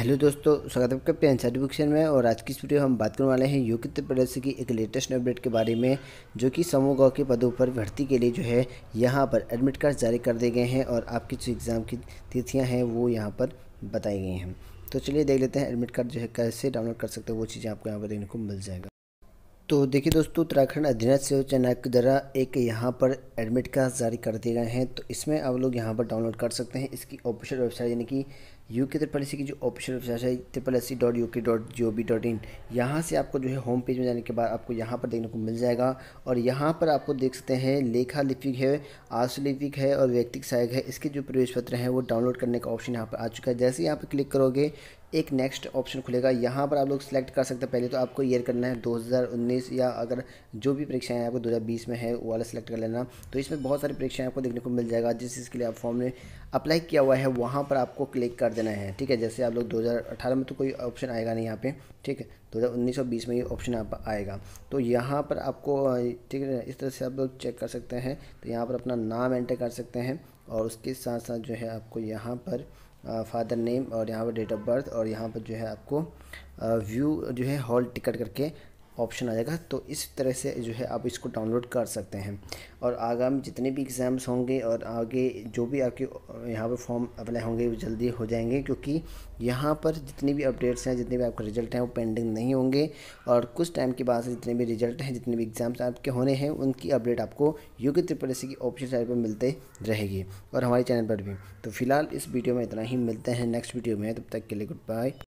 hello दोस्तों स्वागत है आपका पेन सर्टिफिकेशन e में और आज की इस वीडियो हम बात करने वाले हैं यूपी उत्तर प्रदेश की एक लेटेस्ट अपडेट के बारे में जो कि समूह गाँव के पदों पर भर्ती के लिए जो है यहाँ पर एडमिट कार्ड जारी कर दिए गए हैं और आपकी जो एग्ज़ाम की तिथियाँ हैं वो यहाँ पर बताई गई हैं तो चलिए देख लेते हैं एडमिट कार्ड जो है कैसे डाउनलोड कर सकते हैं वो चीज़ें आपको यहाँ पर देखने को मिल जाएगा तो देखिए दोस्तों उत्तराखंड अधीनस्थ के द्वारा एक यहाँ पर एडमिट कार्ड जारी कर दिए गए हैं तो इसमें आप लोग यहाँ पर डाउनलोड कर सकते हैं इसकी ऑफिशियल वेबसाइट यानी कि यू के त्रिपल एस की जो ऑफिशियल वेबसाइट है triple S C dot U K dot G O B dot in यहाँ से आपको जो है होम पेज में जाने के बाद आपको यहाँ पर देखने को मिल जाएगा और यहाँ पर आपको देख सकते हैं लेखा लिपिक है आशुलिपिक है और व्यक्तिक सहायक है इसके जो प्रवेश पत्र हैं वो डाउनलोड करने का ऑप्शन यहाँ पर आ चुका है जैसे यहाँ पर क्लिक करोगे एक नेक्स्ट ऑप्शन खुलेगा यहाँ पर आप लोग सेलेक्ट कर सकते हैं पहले तो आपको ईयर करना है 2019 या अगर जो भी परीक्षाएं आपको 2020 में है वो वाला सेलेक्ट कर लेना तो इसमें बहुत सारी परीक्षाएं आपको देखने को मिल जाएगा जिस चीज़ के लिए आप फॉर्म में अप्लाई किया हुआ है वहाँ पर आपको क्लिक कर देना है ठीक है जैसे आप लोग दो में तो कोई ऑप्शन आएगा नहीं यहाँ पर ठीक है दो और बीस में ये ऑप्शन आप आएगा तो यहाँ पर आपको ठीक है इस तरह से आप लोग चेक कर सकते हैं तो यहाँ पर अपना नाम एंटर कर सकते हैं और उसके साथ साथ जो है आपको यहाँ पर फादर नेम और यहाँ पर डेट ऑफ बर्थ और यहाँ पर जो है आपको व्यू जो है हॉल टिकट करके ऑप्शन आ जाएगा तो इस तरह से जो है आप इसको डाउनलोड कर सकते हैं और आगामी जितने भी एग्ज़ाम्स होंगे और आगे जो भी आपके यहाँ पर फॉर्म अप्लाई होंगे वो जल्दी हो जाएंगे क्योंकि यहाँ पर जितने भी अपडेट्स हैं जितने भी आपके रिजल्ट हैं वो पेंडिंग नहीं होंगे और कुछ टाइम के बाद जितने भी रिजल्ट हैं जितने भी एग्ज़ाम्स आपके होने हैं उनकी अपडेट आपको योग्य त्रिपुरा की ऑप्शन साइड पर मिलते रहेगी और हमारे चैनल पर भी तो फिलहाल इस वीडियो में इतना ही मिलते हैं नेक्स्ट वीडियो में तब तक के लिए गुड बाय